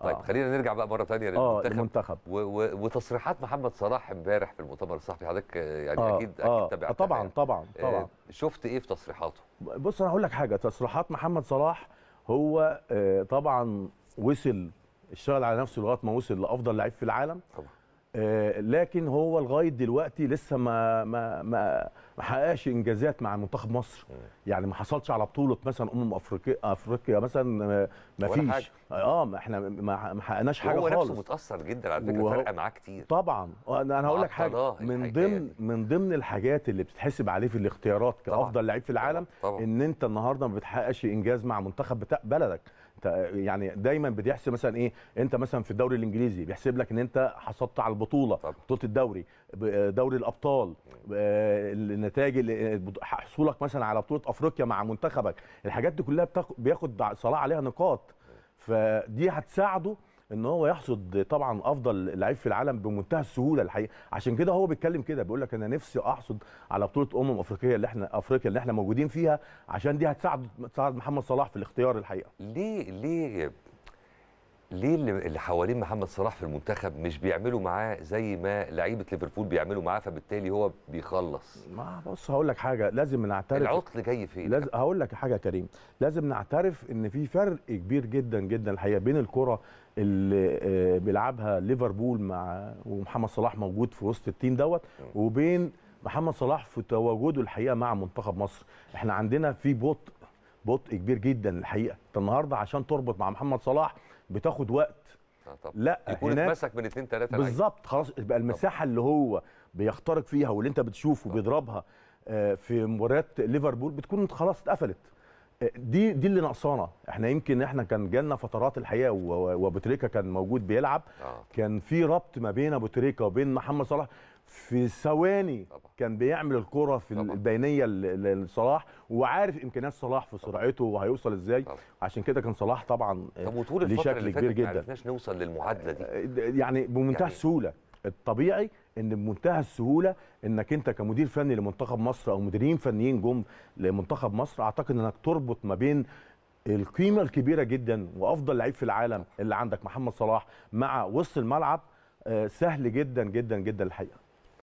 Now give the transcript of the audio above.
طيب آه. خلينا نرجع بقى مره ثانيه آه، للمنتخب المنتخب وتصريحات محمد صلاح امبارح في المؤتمر الصحفي حضرتك يعني آه. اكيد آه. اكيد تابعتها طبعا طبعا طبعا آه شفت ايه في تصريحاته؟ بص انا هقول لك حاجه تصريحات محمد صلاح هو آه طبعا وصل اشتغل على نفسه لغايه ما وصل لافضل لعيب في العالم طبعا آه، لكن هو لغايه دلوقتي لسه ما ما ما ما حققش انجازات مع منتخب مصر يعني ما حصلش على بطوله مثلا امم افريقيا افريقيا مثلا آه، ما فيش اه ما احنا ما حققناش حاجه خالص هو نفسه متاثر جدا على فكره فارقه معاه كتير طبعا آه، انا هقول لك حاجه من ضمن من ضمن الحاجات اللي بتتحسب عليه في الاختيارات كافضل لعيب في العالم طبعًا. ان انت النهارده ما بتحققش انجاز مع منتخب بتاع بلدك يعني دايما بتحسب مثلا ايه انت مثلا في الدوري الانجليزي بيحسب لك ان انت حصلت على البطوله بطوله الدوري دوري الابطال النتائج حصولك مثلا على بطوله افريقيا مع منتخبك الحاجات دي كلها بياخد صلاح عليها نقاط فدي هتساعده ان هو يحصد طبعا افضل لعيب في العالم بمنتهى السهوله الحقيقه عشان كده هو بيتكلم كده بيقول لك انا نفسي احصد على بطوله امم افريقيه اللي احنا افريقيا اللي احنا موجودين فيها عشان دي هتساعد تساعد محمد صلاح في الاختيار الحقيقه ليه ليه ليه اللي حوالين محمد صلاح في المنتخب مش بيعملوا معاه زي ما لعيبه ليفربول بيعملوا معاه فبالتالي هو بيخلص ما بص هقول لك حاجه لازم نعترف العطل جاي فين إيه؟ لازم هقول لك حاجه يا كريم لازم نعترف ان في فرق كبير جدا جدا الحقيقه بين الكره اللي آه، بيلعبها ليفربول مع ومحمد صلاح موجود في وسط التيم دوت وبين محمد صلاح في تواجده الحقيقه مع منتخب مصر احنا عندنا في بطء بطء كبير جدا الحقيقه انت النهارده عشان تربط مع محمد صلاح بتاخد وقت آه، طب لا يكون اتمسك من 2 3 بالظبط خلاص يبقى المساحه طب. اللي هو بيخترق فيها واللي انت بتشوفه بيضربها آه، في مباريات ليفربول بتكون خلاص اتقفلت آه، دي دي اللي ناقصانا احنا يمكن احنا كان جالنا فترات الحقيقه وابو تريكه كان موجود بيلعب آه. كان في ربط ما بين ابو تريكه وبين محمد صلاح في ثواني كان بيعمل الكره في طبعًا. البينيه لصلاح وعارف امكانيات صلاح في سرعته وهيوصل ازاي طبعًا. عشان كده كان صلاح طبعا آه، طب شكل اللي كبير جدا ما عرفناش نوصل للمعادله دي آه، يعني بمنتهى يعني... السهوله الطبيعي ان بمنتهى السهوله انك انت كمدير فني لمنتخب مصر او مديرين فنيين جم لمنتخب مصر اعتقد انك تربط ما بين القيمه الكبيره جدا وافضل لعيب في العالم اللي عندك محمد صلاح مع وسط الملعب آه، سهل جدا جدا جدا الحقيقه